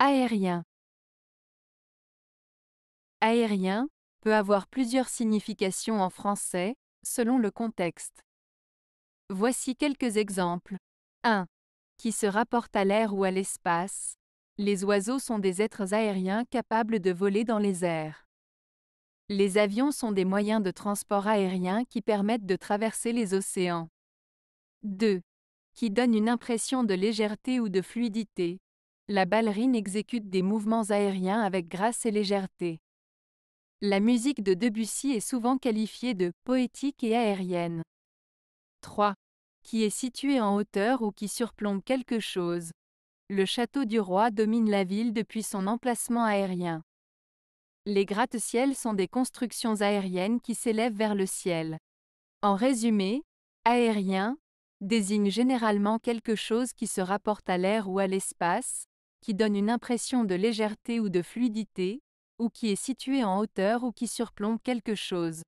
Aérien. Aérien peut avoir plusieurs significations en français, selon le contexte. Voici quelques exemples. 1. Qui se rapporte à l'air ou à l'espace. Les oiseaux sont des êtres aériens capables de voler dans les airs. Les avions sont des moyens de transport aérien qui permettent de traverser les océans. 2. Qui donne une impression de légèreté ou de fluidité. La ballerine exécute des mouvements aériens avec grâce et légèreté. La musique de Debussy est souvent qualifiée de poétique et aérienne. 3. Qui est situé en hauteur ou qui surplombe quelque chose. Le château du roi domine la ville depuis son emplacement aérien. Les gratte-ciels sont des constructions aériennes qui s'élèvent vers le ciel. En résumé, aérien désigne généralement quelque chose qui se rapporte à l'air ou à l'espace, qui donne une impression de légèreté ou de fluidité, ou qui est situé en hauteur ou qui surplombe quelque chose.